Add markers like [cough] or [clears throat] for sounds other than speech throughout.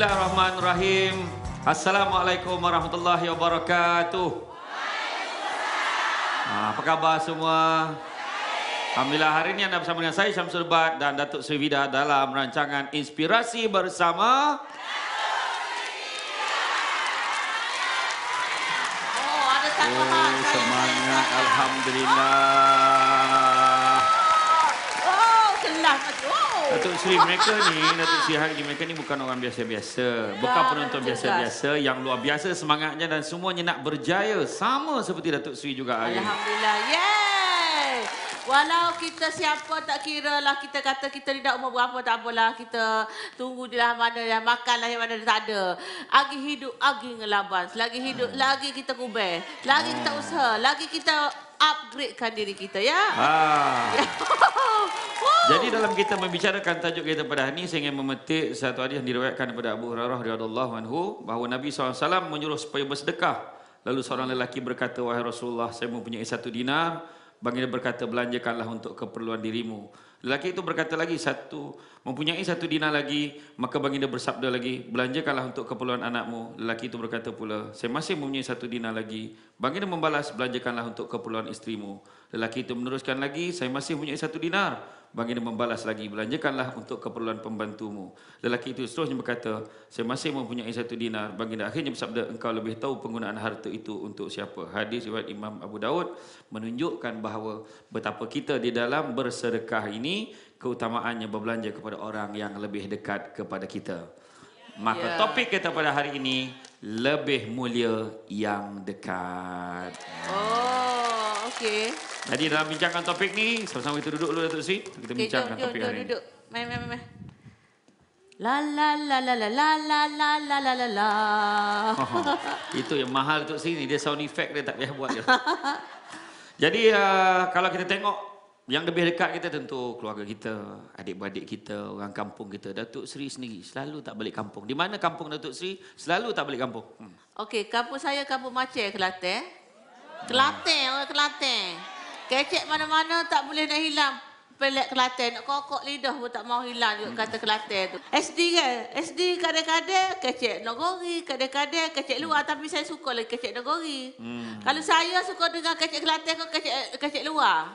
Bismillahirrahmanirrahim. Assalamualaikum warahmatullahi wabarakatuh. Waalaikumsalam. Ah, apa khabar semua? Alhamdulillah hari ini anda bersama dengan saya Syamsul Bat dan Datuk Sri Vida dalam rancangan Inspirasi Bersama. Oh, ada oh, semangat. Oh, semangat. Alhamdulillah. Datuk Seri mereka ni, Datuk Seri Hari mereka ni bukan orang biasa-biasa. Bukan penonton biasa-biasa yang luar biasa semangatnya dan semuanya nak berjaya. Sama seperti Datuk Seri juga hari ini. Alhamdulillah. Yeay! Walau kita siapa tak kira lah kita kata kita tidak umur berapa tak apalah kita tunggu di lah mana yang makan lah yang mana dia tak ada. Agi hidup, agi ngelaban. lagi hidup, hmm. lagi kita kubeh. Lagi kita hmm. usaha, lagi kita upgradekan diri kita ya. Ah. [laughs] Jadi dalam kita membicarakan tajuk kita pada hari ini, saya ingin memetik satu hadis yang diriwayatkan daripada Abu Hurairah radhiyallahu anhu bahawa Nabi SAW menyuruh supaya bersedekah. Lalu seorang lelaki berkata, "Wahai Rasulullah, saya mempunyai satu dinar." Baginda berkata, "Belanjakanlah untuk keperluan dirimu." Lelaki itu berkata lagi, "Satu, mempunyai satu dinar lagi." Maka baginda bersabda lagi, "Belanjakanlah untuk keperluan anakmu." Lelaki itu berkata pula, "Saya masih mempunyai satu dinar lagi." Baginda membalas, "Belanjakanlah untuk keperluan istrimu." Lelaki itu meneruskan lagi, "Saya masih mempunyai satu dinar." Baginda membalas lagi, belanjakanlah untuk keperluan pembantumu. Lelaki itu seterusnya berkata, saya masih mempunyai satu dinar. Baginda akhirnya bersabda, engkau lebih tahu penggunaan harta itu untuk siapa. Hadis riwayat Imam Abu Daud menunjukkan bahawa betapa kita di dalam bersedekah ini, keutamaannya berbelanja kepada orang yang lebih dekat kepada kita. Maka yeah. topik kita pada hari ini, lebih mulia yang dekat. Oh. Okey. Jadi dalam bincangkan topik ni, sama-sama kita duduk dulu Datuk Sri. Kita okay, bincangkan jom, topik jom, hari ni. Duduk, duduk. Main, main, main. La la la la la la la la la la la la. Itu yang mahal untuk sini. Dia sound effect dia tak payah buat je. Jadi uh, kalau kita tengok yang lebih dekat kita tentu keluarga kita, adik-beradik kita, orang kampung kita. Datuk Sri sendiri selalu tak balik kampung. Di mana kampung Datuk Sri selalu tak balik kampung? Hmm. Okey, kampung saya kampung Macir, Kelantan. Kelate, orang Kelate, Kecek mana-mana tak boleh nak hilang pelik Kelate, Nak kokok lidah pun tak mau hilang juga kata Kelate tu. SD kan? SD kadang-kadang kecek negeri, kadang-kadang kecek luar. Tapi saya suka lagi kecek negeri. Hmm. Kalau saya suka dengan kecek Kelate, ke kecek, kecek luar?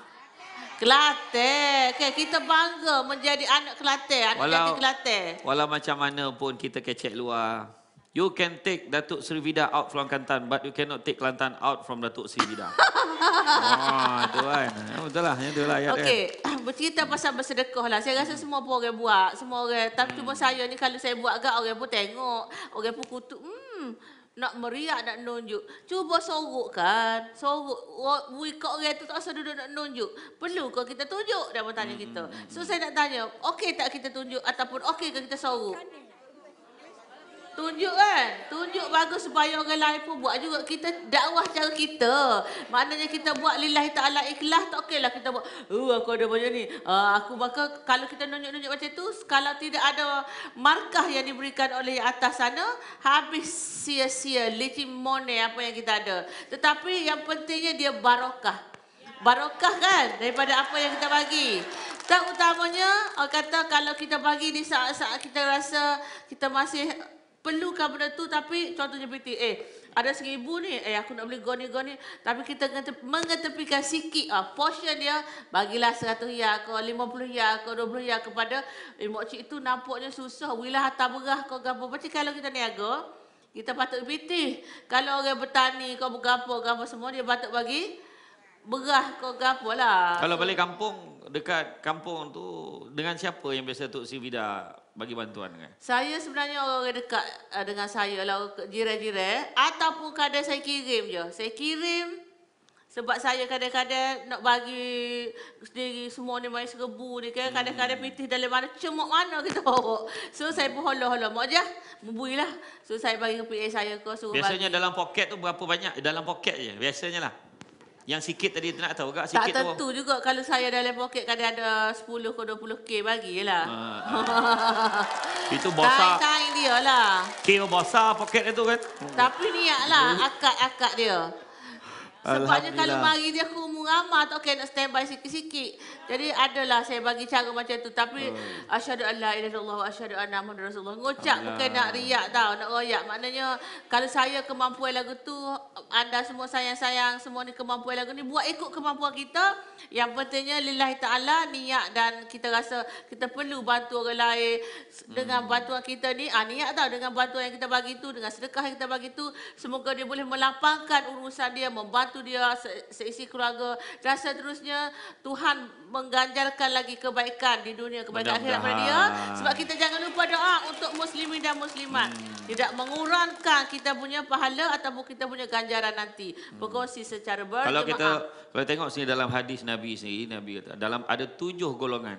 Kelate, Okay, kita bangga menjadi anak Kelate, Anak Kelate. Walau macam mana pun kita kecek luar. You can take Datuk Sri Vida out from Kantan but you cannot take Kelantan out from Datuk Sri Vida. Wah, [laughs] oh, tu kan. Oh, betul lah. Betul ya, lah. Okey, kan. [coughs] bercerita pasal bersedekah lah. Saya rasa semua pun orang buat. Semua orang. Tapi hmm. cuma saya ni kalau saya buat agak orang pun tengok. Orang pun kutuk. Hmm. Nak meriak, nak nunjuk. Cuba sorok kan. Sorok. Bui kau orang tu tak rasa duduk nak nunjuk. Perlu ke kita tunjuk? Dia pun tanya hmm. kita. Hmm, so, hmm. saya nak tanya. Okey tak kita tunjuk ataupun okey ke kita sorok? Tanya. Tunjuk kan? Tunjuk bagus supaya orang lain pun buat juga. Kita dakwah cara kita. Maknanya kita buat lillahi ta'ala ikhlas tak okeylah kita buat. Oh aku ada macam ni. Uh, aku maka kalau kita tunjuk-tunjuk macam tu. Kalau tidak ada markah yang diberikan oleh yang atas sana. Habis sia-sia. Licin money apa yang kita ada. Tetapi yang pentingnya dia barokah. Barokah kan daripada apa yang kita bagi. Tak utamanya, orang kata kalau kita bagi di saat-saat kita rasa kita masih perlukan benda tu tapi contohnya PT eh ada seribu ni eh aku nak beli goni-goni. tapi kita mengetepikan sikit ah portion dia bagilah 100 riyal ke 50 riyal ke 20 riyal kepada eh, mak cik tu nampaknya susah wilah hatta berah kau gapo macam kalau kita niaga kita patut PT kalau orang bertani kau bergapo gapo semua dia patut bagi berah kau gapo lah kalau balik kampung dekat kampung tu dengan siapa yang biasa tu si Vida bagi bantuan kan? Saya sebenarnya orang dekat eh, dengan saya lah jiran-jiran ataupun kadang saya kirim je. Saya kirim sebab saya kadang-kadang nak bagi sendiri semua ni main serebu ni kan. Kadang-kadang hmm. pitih dalam mana, cemok mana kita orang. So saya pun holoh-holoh. Mak je, membuilah. So saya bagi ke PA saya ke suruh Biasanya bagi. dalam poket tu berapa banyak? Dalam poket je, biasanya lah. Yang sikit tadi nak tahu ke? Sikit tak tentu tu. juga kalau saya dalam poket kadang ada 10 ke 20K bagi je lah. Uh, uh. Itu bosak. Tain-tain dia lah. K pun bosar poket dia tu kan. Tapi niat lah akad-akad dia. Sebabnya kalau mari dia khumu ramah tak okay, nak stand by sikit-sikit. Jadi adalah saya bagi cara macam tu. Tapi uh. Hmm. asyadu Allah ilahillahu asyadu anna muhammad rasulullah. Ngocak Ayah. bukan nak riak tau, nak royak. Maknanya kalau saya kemampuan lagu tu, anda semua sayang-sayang, semua ni kemampuan lagu ni, buat ikut kemampuan kita. Yang pentingnya lillahi ta'ala niat dan kita rasa kita perlu bantu orang lain dengan hmm. bantuan kita ni. Ah, niat tau dengan bantuan yang kita bagi tu, dengan sedekah yang kita bagi tu. Semoga dia boleh melapangkan urusan dia, membantu Tu dia seisi keluarga dan seterusnya Tuhan mengganjarkan lagi kebaikan di dunia kepada Mudah akhirat pada dia sebab kita jangan lupa doa untuk muslimin dan muslimat hmm. tidak mengurangkan kita punya pahala ataupun kita punya ganjaran nanti hmm. berkongsi secara berjemaah kalau kita kalau tengok sini dalam hadis Nabi sendiri Nabi kata dalam ada tujuh golongan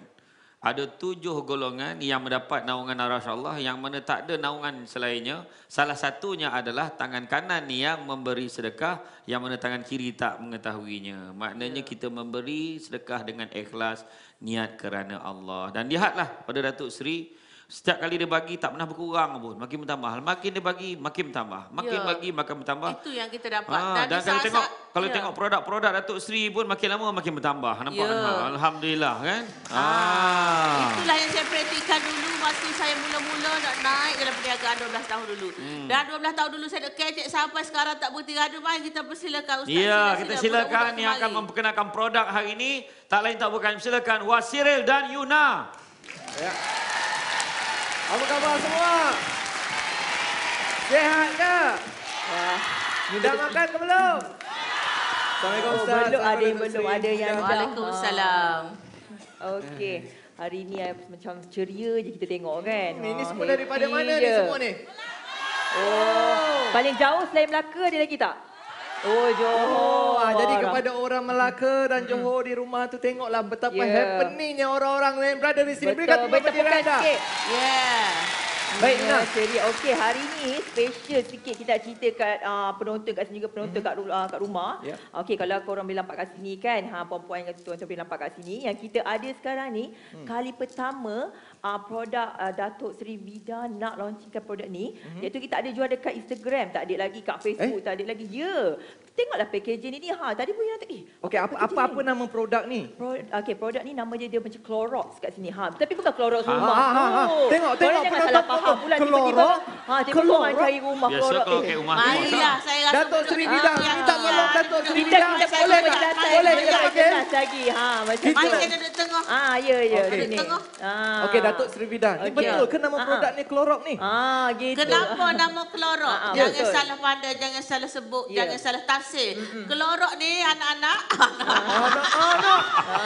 ada tujuh golongan yang mendapat naungan arash Allah yang mana tak ada naungan selainnya. Salah satunya adalah tangan kanan yang memberi sedekah yang mana tangan kiri tak mengetahuinya. Maknanya ya. kita memberi sedekah dengan ikhlas niat kerana Allah. Dan lihatlah pada Datuk Seri, Setiap kali dia bagi tak pernah berkurang pun. Makin bertambah. Makin dia bagi makin bertambah. Makin yeah. bagi makin bertambah. Itu yang kita dapat. Ha, dan kalau tengok kalau yeah. tengok produk-produk Datuk Seri pun makin lama makin bertambah. Nampak yeah. kan? Ha, Alhamdulillah kan. Ha. Ah. Itulah yang saya perhatikan dulu waktu saya mula-mula nak naik dalam perniagaan 12 tahun dulu. Hmm. Dan 12 tahun dulu saya nak kecek sampai sekarang tak berhenti ada mai kita persilakan Ustaz. Ya, yeah, kita silakan budak -budak yang akan memperkenalkan produk hari ini. Tak lain tak bukan silakan Wasiril dan Yuna. Yeah. Apa khabar semua? Sehat ke? Ya. Dah makan ke belum? Assalamualaikum oh, Ustaz. Belum ada yang belum, ada yang dah. Waalaikumsalam. Ah. Okey. Hari ni macam ceria je kita tengok kan. Ini oh, semua daripada mana ni semua ni? Oh. Paling jauh selain Melaka ada lagi tak? Oh Johor. Oh, jadi kepada orang Melaka dan Johor di rumah tu tengoklah betapa yeah. happeningnya orang-orang yang berada di sini. Berikan tepuk tangan sikit. Yeah. Hmm. Baik, Inah. Yeah, Okey, hari ini special sikit kita cerita kat uh, penonton kat sini juga penonton mm -hmm. kat, uh, kat rumah. Yeah. Okey, kalau korang boleh nampak kat sini kan, ha, puan-puan yang tuan-tuan boleh nampak kat sini. Yang kita ada sekarang ni, mm. kali pertama uh, produk uh, Datuk Sri Vida nak launchingkan produk ni mm-hmm. iaitu kita ada jual dekat Instagram tak ada lagi kat eh? Facebook eh? tak ada lagi ya tengoklah packaging ni ni ha tadi pun yang eh okey apa apa apa nama produk ni Pro, okey produk ni nama dia dia macam Clorox kat sini ha tapi bukan Clorox ha, rumah ha, ha, ha. Oh. tengok tengok apa nama faham pula Clorox ha tiba orang cari rumah Clorox biasa kalau okay, rumah ha saya Datuk Sri lah. ya. Vida minta tolong Datuk Seri Vida boleh tak boleh tak lagi ha macam lah. mana kena tengok ha ya ya sini ha okey ya, Datuk Seri Bidan. Okay. Ni betul ke nama ah, ah. produk ni klorok ni? Ah, gitu. Kenapa nama Clorox? Ah, ah, jangan betul. salah pandai, jangan salah sebut, yeah. jangan salah tafsir. mm -hmm. ni anak-anak. Anak-anak.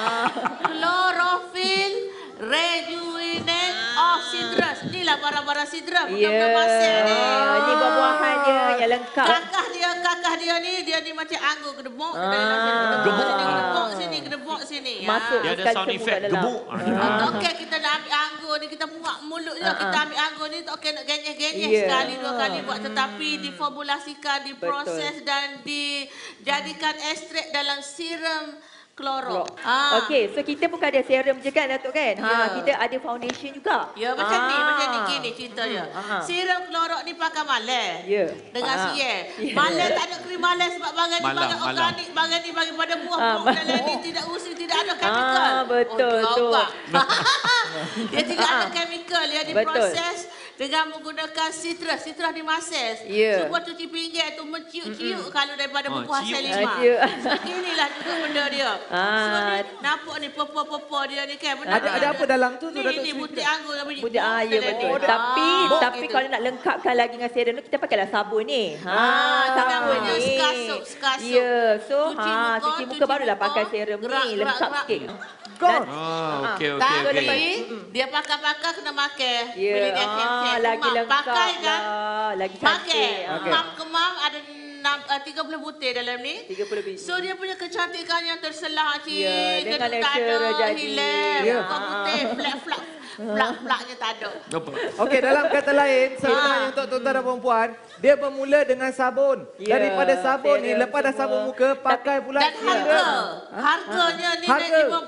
[laughs] Chlorophyll Rejuvenate of Citrus. Inilah barang-barang Citrus. Yeah. Bukan-bukan masak ni. Ini buah-buahan dia yang lengkap. Kakak ni dia ni dia ni macam anggur gedebok ah. dalam gedebok ah. sini gedebok sini gedebok sini ya. Masuk dia ada sound effect gebuk. Ah. ah. Okey kita dah ambil anggur ni kita buat mulut je ah. kita ambil anggur ni tak okey nak genyeh-genyeh yeah. sekali dua kali buat tetapi hmm. diformulasikan diproses Betul. dan dijadikan ekstrak dalam serum Kloro. Ah. Okey, so kita pun ada serum juga Datuk kan? Ha, yeah. kita ada foundation juga. Ya, yeah, macam ah. ni, macam ni gini ceritanya. Hmm. Serum kloro ni pakai malam. Ya. Yeah. Dengan ah. siye. [laughs] Yeah. Malam tak ada krim malam sebab bangan ni bagi organik, bangan ni bagi pada buah-buah dan ah, ni tidak usil, tidak ada ah, chemical. Ah, betul oh, tu. [laughs] [laughs] Dia tidak ada ah. chemical, dia diproses. Betul dengan menggunakan sitra sitra di masas yeah. cuba cuci pinggir tu menciuk-ciuk mm-hmm. kalau daripada buku oh, hasil lima ah, [laughs] inilah juga benda dia ah. so, ni, nampak ni popo-popo dia ni kan ada, ada apa dalam tu ni, tu ni putih anggur sama lah, ah, ya, ah, ah, tapi ah, tapi, tapi kalau nak lengkapkan lagi dengan sedan tu kita pakai lah sabun ni ha ah, sabun ah, ni sekasuk ya, sekasuk ah, cuci muka, cuci muka, barulah pakai serum ni lengkap sikit Oh, ah. okey okey. Tak okay. okay. dia pakai-pakai kena pakai. Yeah. Beli dia oh, ah, kek lagi lengkap. Pakai kan? Lah. Lagi cantik. Pakai. Okay. kemang ada 30 eh, butir dalam ni. 30 butir. So dia punya kecantikan yang terselah ki. Yeah, dengan lecturer jadi. Hilang. Yeah. Ya. Butir, ah, flat, flat, pelak pelaknya tak ada. Okey, dalam kata lain, ha. sebenarnya untuk tuan-tuan dan perempuan, dia bermula dengan sabun. Yeah, Daripada sabun ni, lepas dah sabun muka, pakai pula. Dan harga. Ya. Harganya ni dari naik 58, uh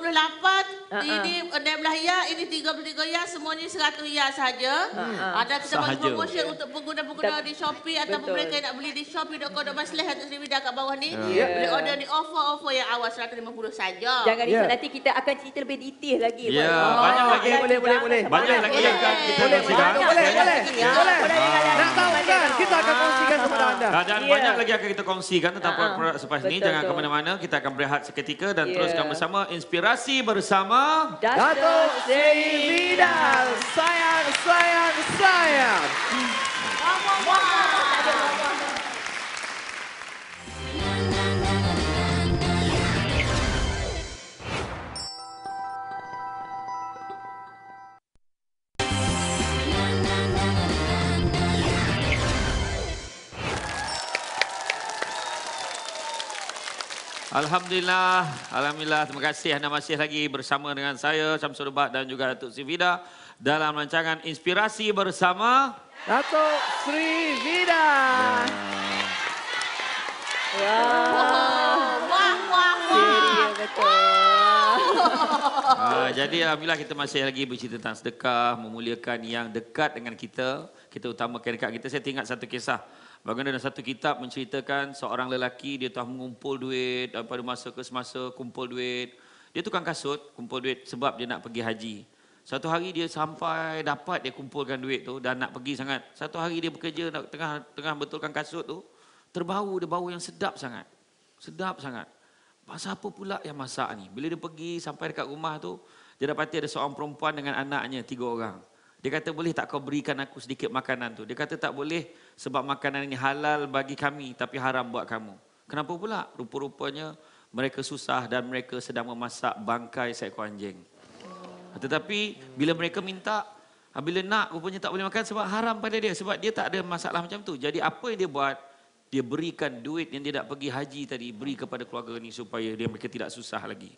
-huh. ini 16 eh, ya, ini 33 ya, semuanya 100 ya sahaja. Uh ha, -huh. Ada kesempatan promosi yeah. untuk pengguna-pengguna di Shopee atau ataupun mereka nak beli di shopee shopee.com.maslah atau di bidang kat bawah ni. Yeah. Boleh order ni offer-offer yang awal 150 saja. Ya. Jangan risau, yeah. nanti kita akan cerita lebih detail lagi. Ya, yeah. oh, banyak ah, lagi. Boleh, boleh, boleh boleh. Banyak lagi yang kita boleh. Boleh, boleh. Boleh, boleh. boleh. Ah. Nak tahu kan? Kita akan kongsikan kepada anda. Dan banyak lagi akan kita kongsikan tentang ah, ah. produk-produk selepas ini. Jangan ke mana-mana. Kita akan berehat seketika dan teruskan bersama Inspirasi Bersama... datuk Seri Vidal. Sayang, sayang, sayang. Wow, wow, wow. Alhamdulillah, alhamdulillah. Terima kasih anda masih lagi bersama dengan saya Syamsul Rubat dan juga Datuk Sivida dalam rancangan Inspirasi bersama Datuk Sri Vida. Ya. Ya. Wah, Wah, wah, wah. Ya, jadi alhamdulillah kita masih lagi bercerita tentang sedekah, memuliakan yang dekat dengan kita. Kita utamakan dekat kita. Saya teringat satu kisah. Bagaimana dalam satu kitab menceritakan seorang lelaki dia telah mengumpul duit daripada masa ke semasa kumpul duit. Dia tukang kasut, kumpul duit sebab dia nak pergi haji. Satu hari dia sampai dapat dia kumpulkan duit tu dan nak pergi sangat. Satu hari dia bekerja nak tengah tengah betulkan kasut tu, terbau dia bau yang sedap sangat. Sedap sangat. Pasal apa pula yang masak ni? Bila dia pergi sampai dekat rumah tu, dia dapati ada seorang perempuan dengan anaknya tiga orang. Dia kata boleh tak kau berikan aku sedikit makanan tu? Dia kata tak boleh sebab makanan ini halal bagi kami tapi haram buat kamu. Kenapa pula? Rupa-rupanya mereka susah dan mereka sedang memasak bangkai seekor anjing. Oh. Tetapi bila mereka minta, bila nak rupanya tak boleh makan sebab haram pada dia. Sebab dia tak ada masalah macam tu. Jadi apa yang dia buat? Dia berikan duit yang dia nak pergi haji tadi, beri kepada keluarga ini supaya dia mereka tidak susah lagi.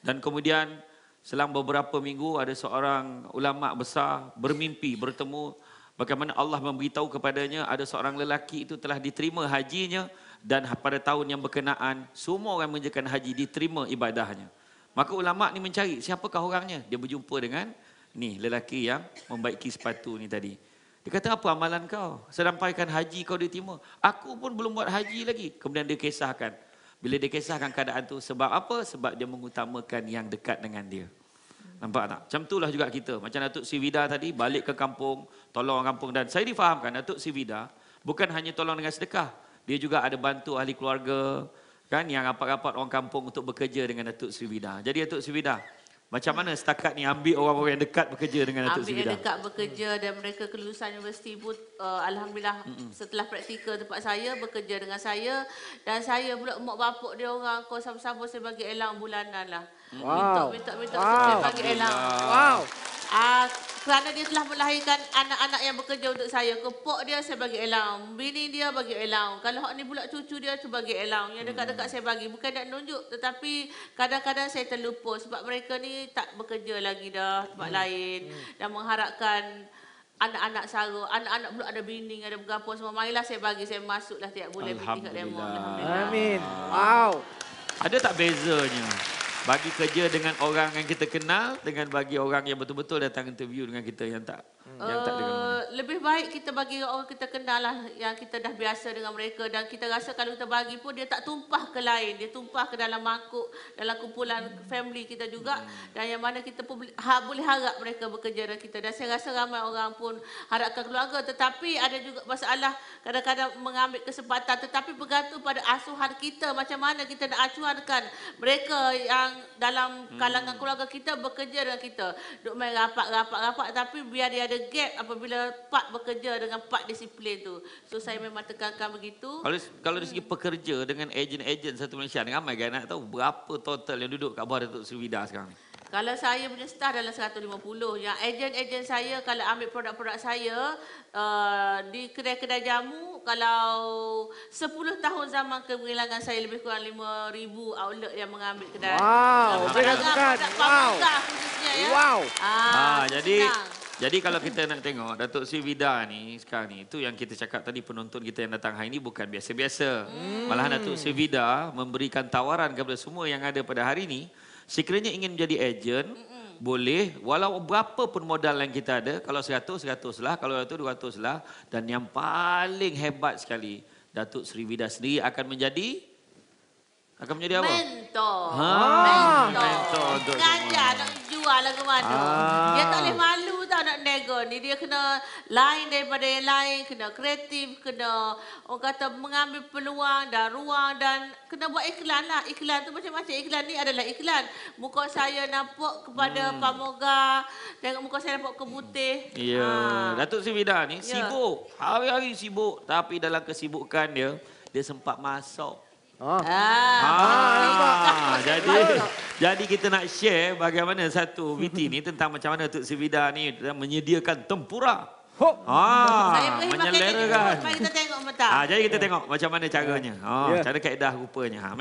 Dan kemudian Selang beberapa minggu ada seorang ulama besar bermimpi bertemu bagaimana Allah memberitahu kepadanya ada seorang lelaki itu telah diterima hajinya dan pada tahun yang berkenaan semua orang menjadikan haji diterima ibadahnya. Maka ulama ni mencari siapakah orangnya? Dia berjumpa dengan ni lelaki yang membaiki sepatu ni tadi. Dia kata apa amalan kau? Sedampaikan haji kau diterima. Aku pun belum buat haji lagi. Kemudian dia kisahkan. Bila dia kisahkan keadaan tu sebab apa? Sebab dia mengutamakan yang dekat dengan dia. Nampak tak? Macam itulah juga kita. Macam Datuk Sivida tadi balik ke kampung, tolong orang kampung dan saya difahamkan Datuk Sivida bukan hanya tolong dengan sedekah. Dia juga ada bantu ahli keluarga kan yang rapat-rapat orang kampung untuk bekerja dengan Datuk Sivida. Jadi Datuk Sivida, macam mana setakat ni ambil orang-orang yang dekat bekerja dengan Datuk Sidah? Ambil yang dekat bekerja dan mereka kelulusan universiti pun uh, Alhamdulillah Mm-mm. setelah praktikal tempat saya bekerja dengan saya dan saya pula mak bapak dia orang kau sama-sama saya bagi elang bulanan lah. Wow. Minta, minta, minta. Wow. Ah, kerana dia telah melahirkan anak-anak yang bekerja untuk saya. Kepok dia saya bagi allowance. Bini dia bagi allowance. Kalau hak ni pula cucu dia tu bagi allowance. Yang dekat-dekat saya bagi. Bukan nak nunjuk tetapi kadang-kadang saya terlupa. Sebab mereka ni tak bekerja lagi dah tempat hmm. lain. Hmm. Dan mengharapkan anak-anak sara. Anak-anak pula ada bini, ada berapa semua. Marilah saya bagi. Saya masuklah tiap bulan bini kat demo. Alhamdulillah. Amin. Wow. Ada tak bezanya? bagi kerja dengan orang yang kita kenal dengan bagi orang yang betul-betul datang interview dengan kita yang tak Eh, lebih baik kita bagi orang kita kenal lah yang kita dah biasa dengan mereka dan kita rasa kalau kita bagi pun dia tak tumpah ke lain dia tumpah ke dalam mangkuk dalam kumpulan hmm. family kita juga hmm. dan yang mana kita pun ha, boleh harap mereka bekerja dengan kita dan saya rasa ramai orang pun harapkan keluarga tetapi ada juga masalah kadang-kadang mengambil kesempatan tetapi bergantung pada asuhan kita macam mana kita nak acuankan mereka yang dalam kalangan hmm. keluarga kita bekerja dengan kita duk main rapat-rapat-rapat tapi biar dia ada gap apabila part bekerja dengan part disiplin tu. So saya memang tekankan begitu. Kalau kalau dari segi pekerja dengan ejen-ejen satu Malaysia ni ramai kan nak tahu berapa total yang duduk kat bawah Datuk Sri Vida sekarang ni? kalau saya punya staff dalam 150 yang ejen-ejen saya kalau ambil produk-produk saya uh, di kedai-kedai jamu kalau 10 tahun zaman kehilangan saya lebih kurang 5000 outlet yang mengambil kedai wow saya sukan wow khususnya ya wow ah, ha jadi senang. Jadi kalau kita nak tengok Datuk Sri Vida ni sekarang ni itu yang kita cakap tadi penonton kita yang datang hari ini bukan biasa-biasa. Hmm. Malahan Datuk Sri Vida memberikan tawaran kepada semua yang ada pada hari ini Sekiranya ingin menjadi ejen, boleh walau berapa pun modal yang kita ada, kalau 100, 100 lah, kalau 200, 200 lah. Dan yang paling hebat sekali, Datuk Sri Vida sendiri akan menjadi akan menjadi apa? Mentor. Ha. Mentor. Mentor. Mengajar nak jual lah ke mana. Ha. Dia tak boleh malu tegur ni dia kena lain daripada yang lain kena kreatif kena orang kata mengambil peluang dan ruang dan kena buat iklan lah iklan tu macam-macam iklan ni adalah iklan muka saya nampak kepada hmm. pamoga tengok muka saya nampak kebutih ya yeah. ha. Datuk Sivida ni yeah. sibuk hari-hari sibuk tapi dalam kesibukan dia dia sempat masuk Ah. ah. Ah. ah. Jadi jadi kita nak share bagaimana satu VT ni tentang macam mana Tok Sivida ni menyediakan tempura. Ha. Ah. Saya boleh pakai kan. kita tengok Ah, jadi kita tengok macam mana caranya. Ha, ah, yeah. cara kaedah rupanya. Ha,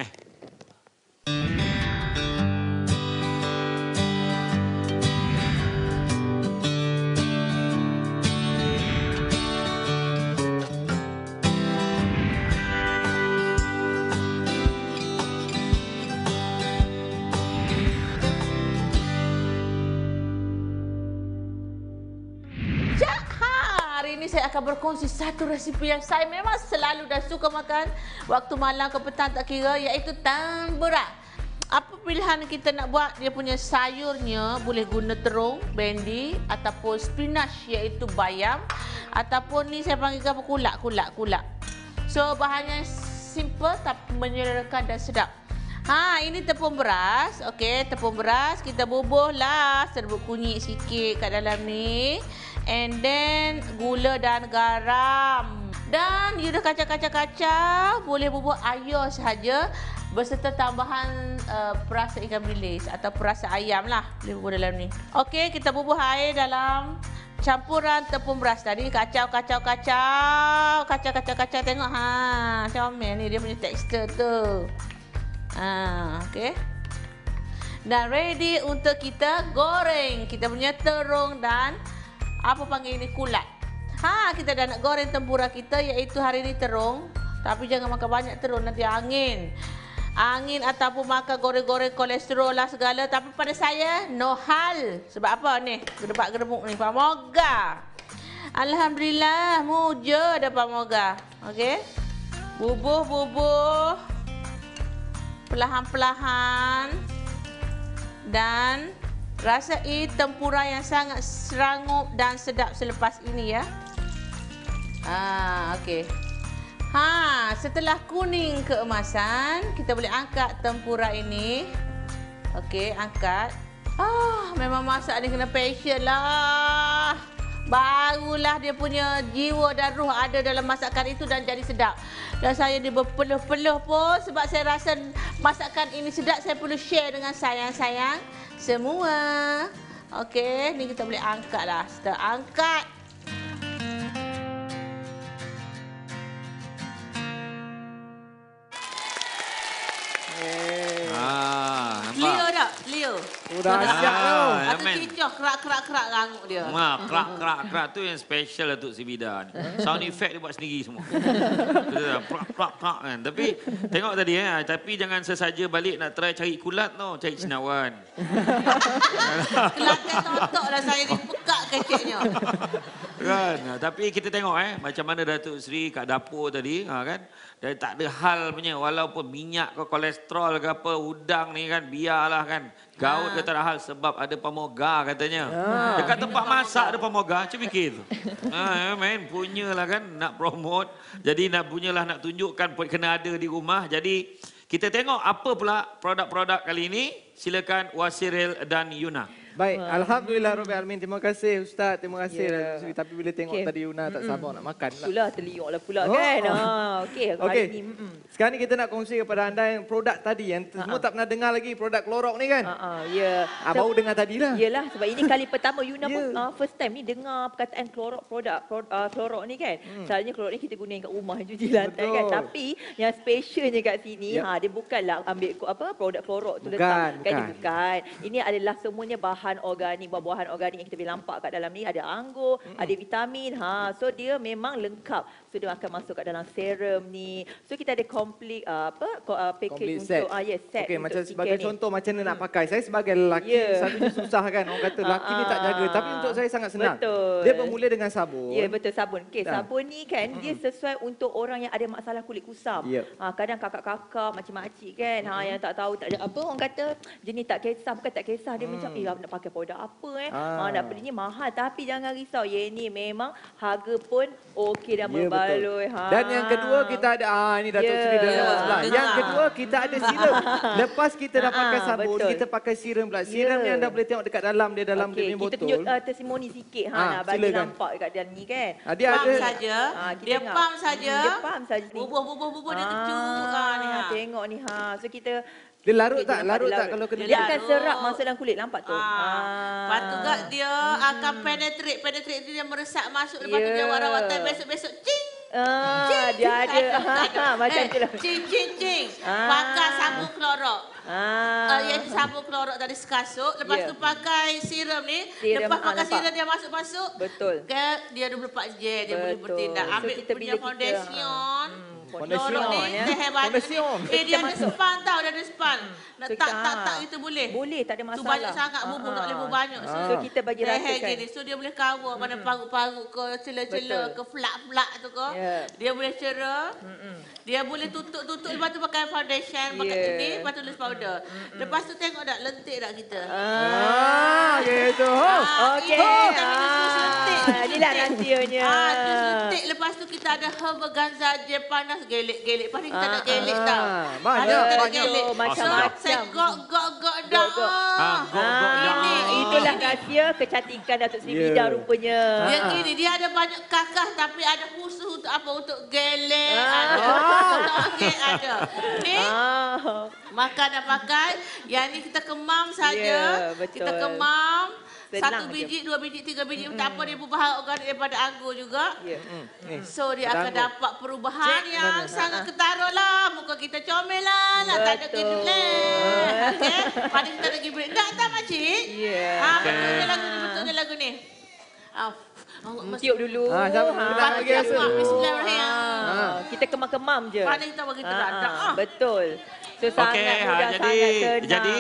kongsi satu resipi yang saya memang selalu dah suka makan waktu malam ke petang tak kira iaitu tambura. Apa pilihan kita nak buat dia punya sayurnya boleh guna terung, bendi ataupun spinach iaitu bayam ataupun ni saya panggil apa kulak kulak kulak. So bahannya simple tapi menyerahkan dan sedap. Ha, ini tepung beras. Okey, tepung beras kita bubuhlah serbuk kunyit sikit kat dalam ni. And then gula dan garam. Dan you dah kacau-kacau-kacau, boleh bubuh ayam sahaja berserta tambahan uh, perasa ikan bilis atau perasa ayam lah boleh bubuh dalam ni. Okey, kita bubuh air dalam campuran tepung beras tadi kacau kacau kacau kacau kacau kacau tengok ha comel ni dia punya tekstur tu Ha, ah, okay. Dan ready untuk kita goreng kita punya terung dan apa panggil ini kulat. Ha, kita dah nak goreng tempura kita iaitu hari ini terung. Tapi jangan makan banyak terung nanti angin. Angin ataupun makan goreng-goreng kolesterol lah segala. Tapi pada saya, no hal. Sebab apa ni? Dapat gerbuk ni. Pak Moga. Alhamdulillah, mujur muja Pak moga. Okey. Bubuh, bubuh perlahan-perlahan dan rasai tempura yang sangat serangup dan sedap selepas ini ya. Ah ha, okey. Ha, setelah kuning keemasan, kita boleh angkat tempura ini. Okey, angkat. Ah, memang masak ni kena passion lah mengulah dia punya jiwa dan ruh ada dalam masakan itu dan jadi sedap. Dan saya ni berpeluh-peluh pun sebab saya rasa masakan ini sedap saya perlu share dengan sayang-sayang semua. Okey, ni kita boleh angkatlah. Kita angkat. udah dah siap tau. Ya, ada kicau, kerak-kerak-kerak ranguk dia. Ha, kerak-kerak-kerak tu yang special untuk lah si Bida ni. Sound effect dia buat sendiri semua. Kerak-kerak kan. Tapi, tengok tadi ya. Eh. Tapi jangan sesaja balik nak try cari kulat tau. Cari cinawan. Kelakkan otak lah saya ni. Buka kecilnya. kan. Tapi kita tengok eh. Macam mana Datuk Sri kat dapur tadi. Ha, kan. Dan tak ada hal punya. Walaupun minyak ke kolesterol ke apa. Udang ni kan. Biarlah kan. Gaul ah. kata Rahal sebab ada pemogah katanya. Ya. Dekat tempat masak ada pemogah. Cuma fikir tu. ha, main punyalah kan nak promote. Jadi nak punyalah nak tunjukkan kena ada di rumah. Jadi kita tengok apa pula produk-produk kali ini. Silakan Wasiril dan Yuna. Baik, uh. Alhamdulillah Rabbi Armin. Terima kasih Ustaz. Terima kasih. Yeah. Ya. Lah. Tapi bila tengok okay. tadi Una tak sabar nak makan. Itulah terliuk lah pula oh. kan. Oh. Ah, okey, okay. sekarang ni kita nak kongsi kepada anda yang produk tadi. Yang uh-huh. semua tak pernah dengar lagi produk Lorok ni kan. Uh-huh. Yeah. Ah, baru so, dengar tadi lah. Yelah, sebab ini kali pertama Una yeah. pun uh, first time ni dengar perkataan Lorok produk. Ah, lorok uh, ni kan. Hmm. Selalunya Lorok ni kita guna kat rumah cuci lantai kan? Betul. kan. Tapi yang specialnya kat sini, yep. Ya. ha, dia bukanlah ambil apa produk Lorok tu bukan, letak. Bukan. Kan, bukan. Ini adalah semuanya bahan buah-buahan organik, buah-buahan organik yang kita boleh nampak kat dalam ni ada anggur, mm -hmm. ada vitamin. Ha, so dia memang lengkap. So dia akan masuk kat dalam serum ni. So kita ada complete uh, apa uh, package complete untuk set. Uh, ah, yeah, set. Okay, macam sebagai ni. contoh macam mana hmm. nak pakai. Saya sebagai lelaki yeah. satu susah kan. Orang kata lelaki ni tak jaga ah. tapi untuk saya sangat senang. Betul. Dia bermula dengan sabun. Ya, yeah, betul sabun. Okey, sabun ni kan hmm. dia sesuai untuk orang yang ada masalah kulit kusam. Yep. Ha, kadang kakak-kakak macam makcik kan mm-hmm. ha yang tak tahu tak ada apa orang kata jenis tak kisah bukan tak kisah dia mm. macam hmm. eh nak pakai produk apa eh. Ah. Ha nak beli ni mahal tapi jangan risau. Ye ni memang harga pun okey dan yeah, berbaloi. Betul. Dan yang ha. kedua kita ada ah ini Datuk yeah. Seri dalam yeah. Yang kedua kita ada serum. [laughs] Lepas kita dah pakai sabun, betul. kita pakai serum pula. Serum yeah. ni ya. anda boleh tengok dekat dalam dia dalam okay. dia kita botol. Kita tunjuk uh, testimoni sikit ha, ha bagi nampak dekat dia ni kan. Ha, dia ada saja. Ha, dia tengok. saja. Hmm, dia pump saja. Bubuh bubuh bubuh dia tercucuk ha, ha, ha. Tengok ni ha. So kita dia larut tak? Larut, tak kalau kena? Dia, akan serap masuk dalam kulit, nampak tu. Ah. ah. Lepas tu dia akan penetrate. Penetrate tu dia meresap masuk. Lepas yeah. tu dia warawatan besok-besok. Cing! Ah, cing, dia ada. [laughs] Macam tu lah. Eh, cing, cing, cing. Ah. Pakai sabun klorok. Ah. Uh, yang sabun klorok tadi sekasuk. Lepas tu ya. pakai serum ni. Serum, Lepas ah, pakai serum dia masuk-masuk. Betul. Dia 24 je dia boleh bertindak. Ambil punya foundation. Hmm. Foundation. Lorong ni dia ya. have Eh dia ada span tau, dia ada span. Nak tak, tak, tak itu boleh. Boleh, tak ada masalah. Tu banyak sangat ah, bubur, tak ah. boleh bubur banyak. So, kita bagi ratakan. So dia boleh cover mana paru-paru ke, celah-celah ke, flak-flak tu ke. Ya. Dia boleh cerah. Dia boleh tutup-tutup, lepas tu pakai foundation, pakai ya. ini, lepas tu lose powder. Lepas tu tengok tak, lentik tak kita. Ah, ah gitu. Okay. Ini kita minum susu lentik. Inilah rasionya. lentik. Lepas tu kita ada herbal ganza, dia panas atas gelek gelik Paling kita nak ah, gelik ah. tau. Mana? Banyak. Macam-macam. Oh, saya gok, gok, gok dah. Gok, gok. Ini, itulah rahsia kecantikan Datuk Sri Bidah ya. rupanya. Ya, gini. Ah. Dia ada banyak kakak tapi ada khusus untuk apa? Untuk gelek. Ada. Ini. Makan dan pakai. Yang ni kita kemam saja. Ya, kita Kita kemam. Senang Satu biji, dia. dua biji, tiga biji. Mm Tak apa dia perubahan organik daripada anggur juga. Yeah. Mm, mm. Eh, So dia Beranggur. akan dapat perubahan Cik. yang Beranggur. sangat ketara lah. Muka kita comel lah. Nak tak ada kena. Okay. Pada kita lagi break. Enggak tak makcik? Ya. Yeah. Ha, betul ke lagu ni? Betul ke lagu ni? Oh. Oh, Tiup dulu. Ha, ah, sama. Ah, ha, ha, ha, ha. Kita kemam-kemam je. Pada kita bagi terang. Ha, ha. Betul. So, okay, ha, jadi, Jadi,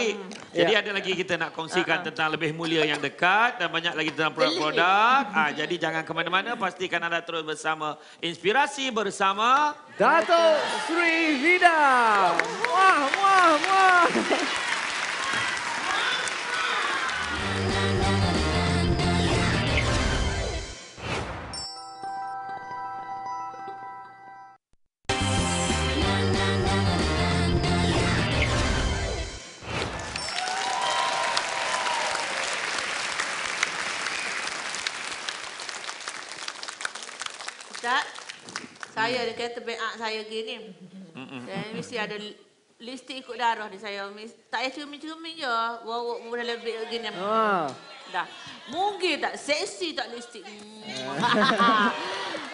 jadi ya. ada lagi kita nak kongsikan uh-huh. tentang lebih mulia yang dekat dan banyak lagi tentang produk-produk. Ah, jadi jangan ke mana-mana, pastikan anda terus bersama Inspirasi bersama Dato Sri Vida. Wah, wah, wah. kereta beak saya gini. Saya eh, mesti ada listrik ikut darah di saya. Tak payah cermin-cermin je. Wawak pun dah lebih gini. Ah. Dah. Mungkin tak seksi tak listrik. Eh. [laughs]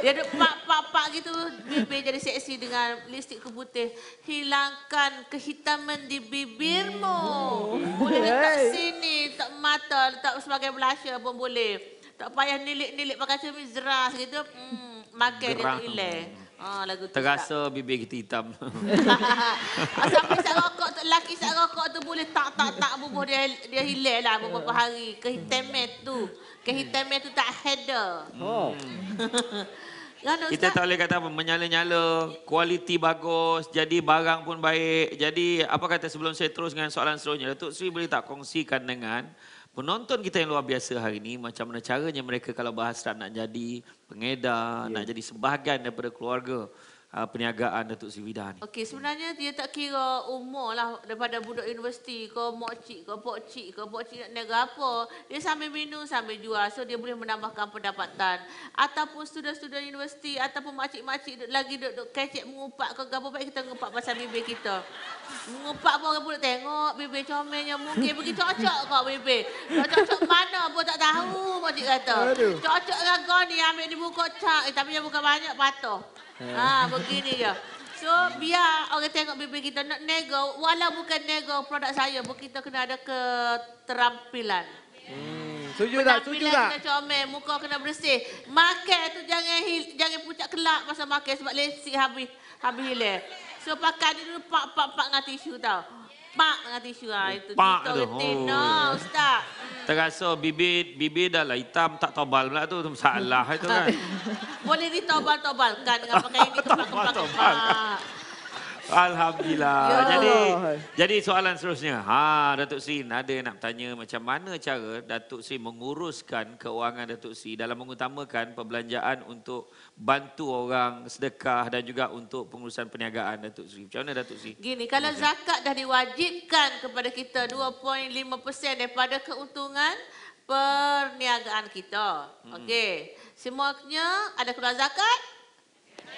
Dia duduk pak-pak-pak gitu, bibir jadi seksi dengan listrik ke putih. Hilangkan kehitaman di bibirmu. Hmm. Boleh letak sini, letak mata, letak sebagai blusher pun boleh. Tak payah nilik-nilik pakai cermin zeras gitu. Hmm, makan dia tu ilai. Ah, lagu tu Terasa tak. bibir kita hitam. [laughs] Sampai sat rokok tu, lelaki sat rokok tu boleh tak tak tak bubuh dia dia hilang lah beberapa ya. hari. Kehitaman tu. Kehitaman hmm. tu tak header. Oh. Lalu, [laughs] ya, kita tak boleh kata apa, menyala-nyala, kualiti bagus, jadi barang pun baik. Jadi apa kata sebelum saya terus dengan soalan seterusnya, Datuk Sri boleh tak kongsikan dengan penonton kita yang luar biasa hari ini macam mana caranya mereka kalau berhasrat nak jadi pengedar, yeah. nak ya. jadi sebahagian daripada keluarga uh, perniagaan Datuk Sri Widah ni. Okey, sebenarnya dia tak kira umur lah daripada budak universiti ke mak cik ke pok cik ke pok cik negara apa. Dia sambil minum sambil jual so dia boleh menambahkan pendapatan. Ataupun student-student universiti ataupun mak cik-mak cik lagi duduk, duduk kecek mengupak ke apa baik kita mengupak pasal bibir kita. Mengupak pun orang pun tengok bibir comelnya mungkin pergi cocok kok bibir. cocok mana pun tak tahu pak cik kata. Cocok dengan kau ni ambil dibuka cak eh, tapi yang bukan banyak patah. Ha, begini ya, So, biar orang tengok bibir kita nak nego, wala bukan nego produk saya bu kita kena ada keterampilan. Hmm. Setuju tak? Setuju tak? kena comel, muka kena bersih. Makan tu jangan hil, jangan pucat kelak masa makan sebab lesik habis habis hilang. So, pakai dulu pak pak pak dengan tisu tau pak dengan tisu lah itu. Pak tu. Oh. No, Ustaz. Terasa bibit, bibit dah lah hitam, tak tobal pula tu, salah itu kan. [laughs] Boleh ditobal-tobalkan dengan pakai ini [laughs] kepak-kepak. Alhamdulillah. Yo. Ya. Jadi jadi soalan seterusnya. Ha Datuk Sri ada nak tanya macam mana cara Datuk Sri menguruskan kewangan Datuk Sri dalam mengutamakan perbelanjaan untuk bantu orang sedekah dan juga untuk pengurusan perniagaan Datuk Sri. Macam mana Datuk Sri? Gini, kalau zakat dah diwajibkan kepada kita 2.5% daripada keuntungan perniagaan kita. Hmm. Okey. Semuanya ada keluar zakat,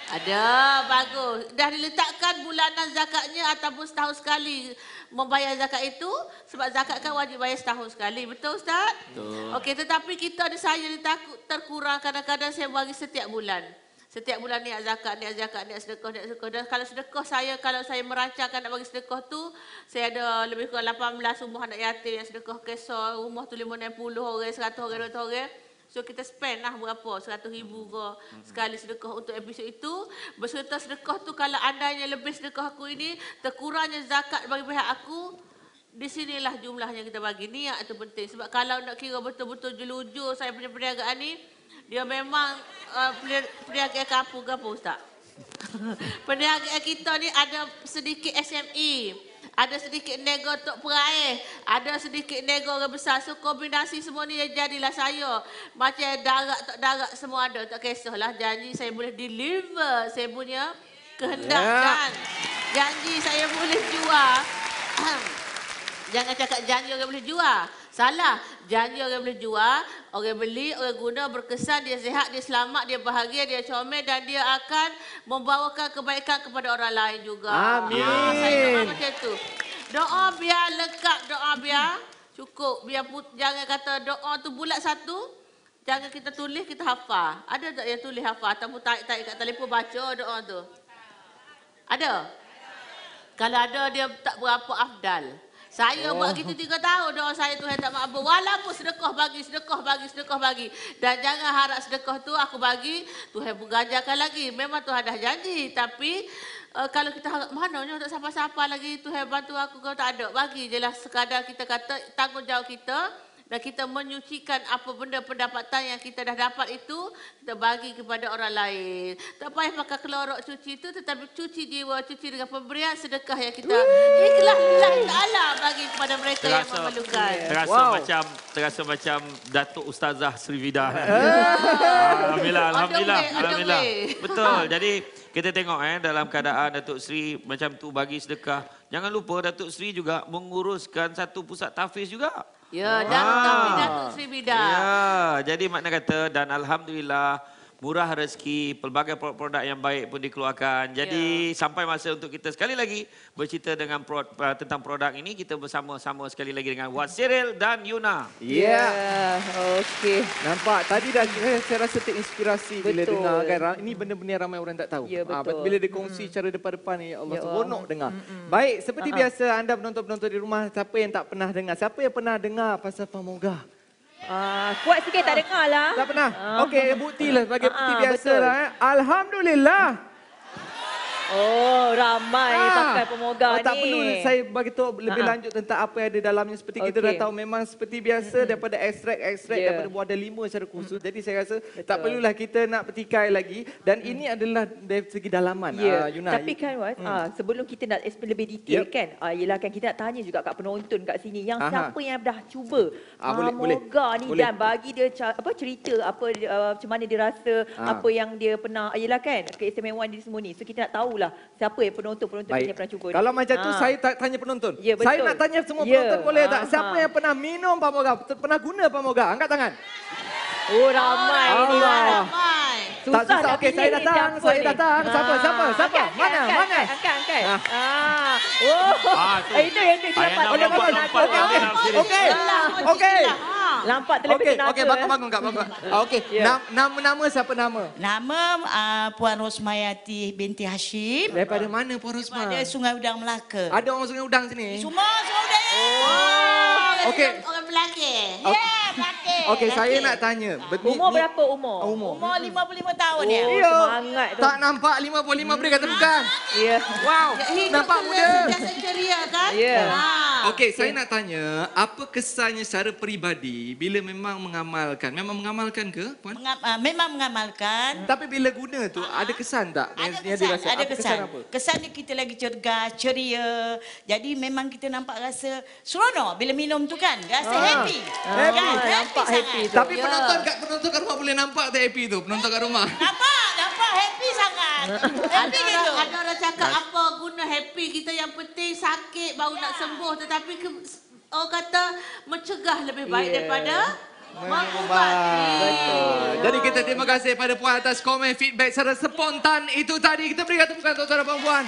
ada, bagus. Dah diletakkan bulanan zakatnya ataupun setahun sekali membayar zakat itu? Sebab zakat kan wajib bayar setahun sekali. Betul Ustaz? Betul. Okey, tetapi kita ada saya takut terkurang. Kadang-kadang saya bagi setiap bulan. Setiap bulan niat zakat, niat zakat, niat sedekah, niat sedekah. Dan kalau sedekah saya, kalau saya merancangkan nak bagi sedekah tu, saya ada lebih kurang 18 rumah anak yatim yang sedekah kesor, rumah tu 50 orang, 100 orang, 200 orang. So kita spend lah berapa, seratus ribu ke sekali sedekah untuk episod itu. Berserta sedekah tu kalau andainya lebih sedekah aku ini, terkurangnya zakat bagi pihak aku, di sinilah jumlahnya kita bagi. Niat itu penting. Sebab kalau nak kira betul-betul jelujur saya punya perniagaan ni, dia memang uh, perniagaan kampung ke apa Ustaz? [laughs] perniagaan kita ni ada sedikit SME ada sedikit nego tok perai, ada sedikit nego orang besar. So kombinasi semua ni jadilah saya. Macam darat tak darat semua ada, tak kisahlah. Janji saya boleh deliver saya punya kehendakkan, ya. Janji saya boleh jual. [clears throat] Jangan cakap janji orang boleh jual. Salah. Janji orang boleh jual, orang beli, orang guna, berkesan, dia sehat, dia selamat, dia bahagia, dia comel dan dia akan membawakan kebaikan kepada orang lain juga. Amin. Ha, saya doa macam tu. Doa biar lekat doa biar cukup. Biar put, jangan kata doa tu bulat satu, jangan kita tulis, kita hafal. Ada tak yang tulis hafal ataupun taik-taik kat telefon baca doa tu? Ada? Kalau ada dia tak berapa afdal. Saya oh. buat gitu tiga tahun doa saya Tuhan mak maaf. Walaupun sedekah bagi, sedekah bagi, sedekah bagi. Dan jangan harap sedekah tu aku bagi, Tuhan pengganjakan lagi. Memang tu ada janji. Tapi uh, kalau kita harap mana, ni, tak siapa-siapa lagi Tuhan bantu aku, kau tak ada. Bagi Jelas sekadar kita kata tanggungjawab kita dan kita menyucikan apa benda pendapatan yang kita dah dapat itu kita bagi kepada orang lain. Tak payah pakai kelorok cuci itu tetapi cuci jiwa, cuci dengan pemberian sedekah yang kita ikhlas Ta'ala bagi kepada mereka terasa, yang memerlukan. Terasa wow. macam terasa macam Datuk Ustazah Sri Vida. [laughs] Alhamdulillah, alhamdulillah, alhamdulillah. Betul. [laughs] Jadi kita tengok eh dalam keadaan Datuk Seri macam tu bagi sedekah. Jangan lupa Datuk Seri juga menguruskan satu pusat tahfiz juga. Ya, dan ah. Datuk Seri Bidah. Ya, jadi makna kata dan alhamdulillah murah rezeki, pelbagai produk-produk yang baik pun dikeluarkan. Jadi ya. sampai masa untuk kita sekali lagi bercerita dengan pro, uh, tentang produk ini kita bersama-sama sekali lagi dengan Wasiril dan Yuna. Ya. Yeah. Yeah. Okey. Nampak tadi dah eh, saya rasa terinspirasi bila dengar kan ini benda-benda yang ramai orang tak tahu. Ya, ah, betul. Ha, bila dikongsi hmm. cara depan-depan ni Allah ya, seronok dengar. hmm Baik, seperti uh-huh. biasa anda penonton-penonton di rumah siapa yang tak pernah dengar? Siapa yang pernah dengar pasal pamoga? Uh, kuat sikit tak dengar lah. Tak pernah. Ah. Okey, lah sebagai bukti uh, biasa betul. lah. Eh. Alhamdulillah. Oh, ramai ha. pakai pemoga oh, ni. Tak perlu saya bagi tahu lebih ha. lanjut tentang apa yang ada dalamnya. Seperti okay. kita dah tahu memang seperti biasa mm-hmm. daripada ekstrak-ekstrak yeah. daripada buah delima secara khusus. Mm-hmm. Jadi saya rasa Betul. tak perlulah kita nak petikai lagi dan mm-hmm. ini adalah dari segi dalaman yeah. Ya. uh, Tapi kan Wan, mm. uh, sebelum kita nak explain lebih detail yep. kan, uh, ialah kan kita nak tanya juga kat penonton kat sini yang Aha. siapa yang dah cuba ah, pemoga ni boleh. dan bagi dia apa cerita apa uh, macam mana dia rasa, ha. apa yang dia pernah ialah kan keistimewaan dia semua ni. So kita nak tahu tahulah siapa yang penonton-penonton Baik. Penyiaran Cukur. Kalau macam ha. tu saya tak tanya penonton. Ya, Saya nak tanya semua ya. penonton boleh Aha. tak? Ha, ha. Siapa yang pernah minum pamoga? Pernah guna pamoga? Angkat tangan. Oh ramai oh, Ramai. Susah tak susah. Okey, saya datang. Siapa saya datang. Ni. Ha. Siapa? Siapa? Siapa? Angkat, mana? Angkat, mana? Angkat, angkat. angkat. Ah. Oh. itu ah, eh, yang dia dapat. Okey, okey. Okey. Okey. Lampak telefon okay, tenaga. Okey, bangun, bangun, Kak, bangun. [laughs] Okey, yeah. nama, nama siapa nama? Nama uh, Puan Rosmayati binti Hashim. Daripada mana Puan Rosmah? Daripada Sungai Udang Melaka. Ada orang Sungai Udang sini? Semua Sungai Udang. Oh. Okey. Orang Melaka. Okay. Yeah. Okey, saya nak tanya. Betul. Umur berapa umur? Uh, umur. Umur 55 tahun oh, ya. Semangat tu. Tak nampak 55 boleh kata bukan. Ya. Yeah. Wow. Hidup nampak muda. Biasa ceria kan? Ya. Yeah. Okey, okay. saya ya. nak tanya, apa kesannya secara peribadi bila memang mengamalkan? Memang mengamalkan ke, puan? Mengam, uh, memang mengamalkan. Hmm. Tapi bila guna tu, uh ada kesan tak? Ada kesan. Ada kesan. Ada kesan. kesan apa? kita lagi cergas, ceria. Jadi memang kita nampak rasa seronok bila minum tu kan? Rasa ah. happy. Ah. Happy. Ah. happy. Nampak nampak happy sangat. Tapi yeah. penonton kat penonton kat rumah boleh nampak tak happy tu? Penonton kat rumah. Nampak, nampak happy sangat. Eh, happy gitu. Ada orang, ada orang cakap apa guna happy kita yang penting sakit baru yeah. nak ya. sembuh. Tetapi ke, orang kata mencegah lebih baik yeah. daripada Mengubat. Ya. Jadi kita terima kasih pada puan atas komen, feedback secara spontan itu tadi. Kita beri kata tepukan tuan-tuan dan puan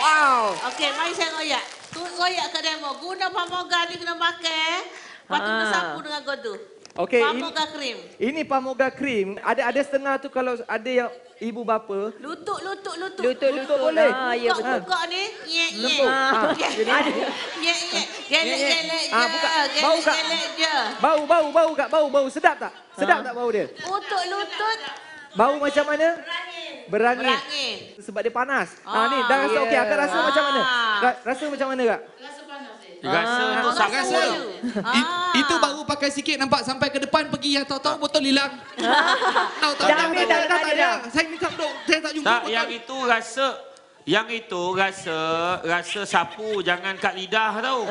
Wow. Okey, mari saya royak. Tu royak ke demo. Guna pamoga ni kena pakai. Patut ha. Ah. sapu dengan godu. Okey. Pamuga krim. Ini pamoga krim. Ada ada setengah tu kalau ada yang ibu bapa. Lutuk lutuk lutuk. Lutuk lutuk, lutuk boleh. Ha ya betul. Buka ni. Ye ye. Ha. Ada. Ye ye. Ye ye ye. Ha buka. Bau tak? Bau bau bau tak? Bau bau sedap tak? Sedap ah. tak bau dia? Lutuk lutut. Bau macam mana? Berangin. Berangin. Sebab dia panas. Ha, ni dah rasa yeah. okey. Akak rasa macam mana? Rasa macam mana kak? Rasa ah, tu sangat rasa. Ah. It, itu baru pakai sikit nampak sampai ke depan pergi yang tahu-tahu botol hilang. [laughs] tahu tahu tak ada. Saya minta dok, saya tak jumpa. Tak, yang itu rasa yang itu rasa rasa sapu jangan kat lidah tau.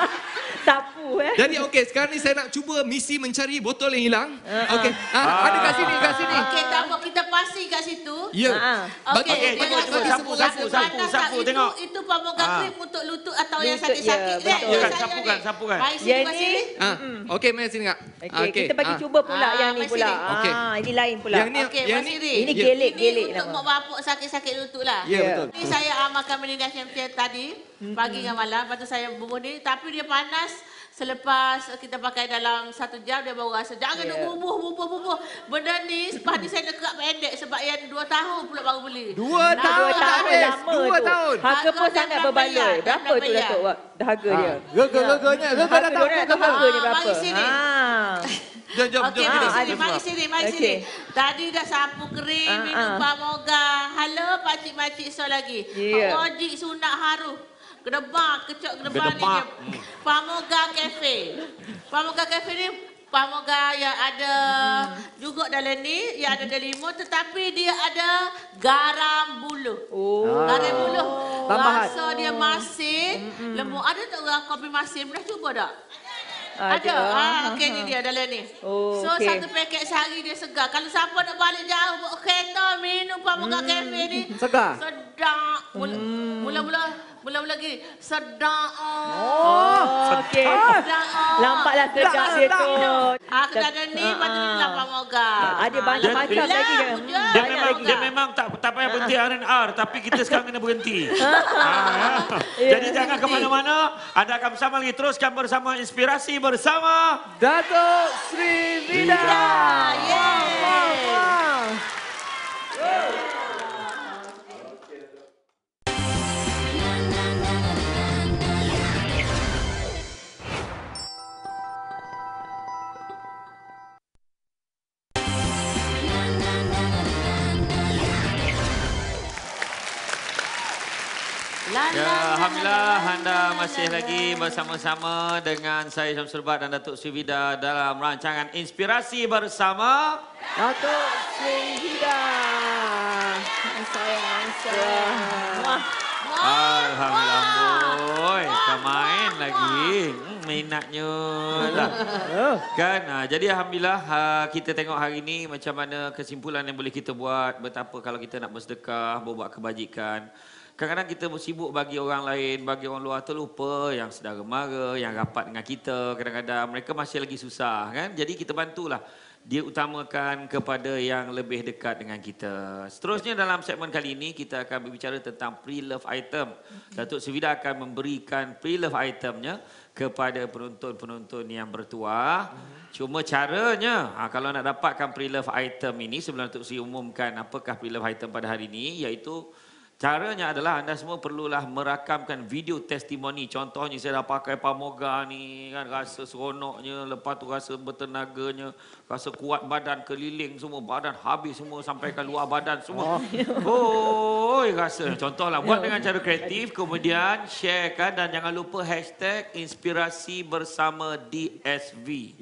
[laughs] sapu eh. Jadi okey sekarang ni saya nak cuba misi mencari botol yang hilang. Ah, ah. okey. Ah, ah. Ada kat sini kat sini. Okey tak apa kita pasti kat situ. Ya. Yeah. Ha. Okey, okay. okay. okay. okay. sapu, sapu, sapu, sapu, tengok. Itu, itu pemegang ha. untuk lutut atau lutut, ya, yang sakit-sakit. Yeah, ya, kan, sapu kan, sapu kan. Yang ini. Ha. Hmm. Okey, mari sini tengok. Okey, okay. Ha, kita bagi ha. cuba pula ha. yang ni pula. Okay. Ha. ini lain pula. Yang ni, okay, yang ni. Ya. Ini gelik, gelik. Ini untuk mak bapak sakit-sakit lutut lah. Ya, betul. Ini saya amalkan meningkat champion tadi. Hmm. Pagi dan malam. Lepas saya bubur ni. Tapi dia panas. Selepas kita pakai dalam satu jam, dia baru rasa. Jangan yeah. duk ya. bubuh, bubuh, bubuh. Benda ni sebab ni saya nak kerap pendek sebab yang dua tahun pula baru beli. Dua nah, tahun dah habis. Dua, dua tahun. Harga pun sangat berbaloi. Berapa tu ah, ya. Datuk dah Harga dia. Gege-gegenya. Gege dah tahu ke harga ni berapa. Ah, mari sini. Ah. Jom, jom, jom. Mari sini, mari sini, mari sini. Tadi dah sapu kering, minum pamoga. Halo pakcik-makcik so lagi. Ya. Pak Wajik sunak haru. Kedebak, kecok kedebak, kedebak. ni Pamoga Cafe. Pamoga Cafe ni Pamoga yang ada juga dalam ni, yang ada delimo tetapi dia ada garam buluh. Oh. Garam buluh. Tambahan. Rasa dia masin, lembut. Ada tak orang kopi masin? Pernah cuba tak? Ada. Ada. Ha, [laughs] okey ni dia dalam ni. Oh, so okay. satu paket sehari dia segar. Kalau siapa nak balik jauh buat kereta minum Pamoga hmm. Cafe ni. Segar. Sedap. Mm. Mula-mula hmm. Belum lagi. Sedang. Oh. Okey. Ah, sedang. Nampaklah sedang dia tu. Aku tak ni ah, patut tak ah. pamoga. Ada banyak macam lagi kan. Dia memang dia memang tak tak payah berhenti R&R tapi kita sekarang kena berhenti. [laughs] Ya. Jadi ya. jangan ke mana-mana. Anda akan sama lagi teruskan bersama inspirasi bersama Datuk Sri Rida. Yeah. Wow, wow, wow. Yeah. ya, Alhamdulillah anda masih lagi bersama-sama dengan saya Syam Serbat dan Datuk Sri Vida dalam rancangan Inspirasi Bersama. Datuk Sri Vida. Alhamdulillah. Oh, kau main lagi. Hmm, minatnya. Lah. Oh. kan? Ha, jadi Alhamdulillah ha, kita tengok hari ini macam mana kesimpulan yang boleh kita buat. Betapa kalau kita nak bersedekah, berbuat kebajikan. Kadang-kadang kita sibuk bagi orang lain, bagi orang luar terlupa yang saudara mara, yang rapat dengan kita. Kadang-kadang mereka masih lagi susah kan. Jadi kita bantulah dia utamakan kepada yang lebih dekat dengan kita. Seterusnya dalam segmen kali ini kita akan berbicara tentang pre-love item. Mm-hmm. Datuk Sivida akan memberikan pre-love itemnya kepada penonton-penonton yang bertuah. Mm-hmm. Cuma caranya, ha, kalau nak dapatkan pre-love item ini sebelum Datuk Sri umumkan apakah pre-love item pada hari ini iaitu Caranya adalah anda semua perlulah merakamkan video testimoni. Contohnya saya dah pakai pamoga ni kan rasa seronoknya. Lepas tu rasa bertenaganya. Rasa kuat badan keliling semua. Badan habis semua sampai ke luar badan semua. Oh, [laughs] oh rasa. Contohlah buat dengan cara kreatif. Kemudian sharekan dan jangan lupa hashtag inspirasi bersama DSV.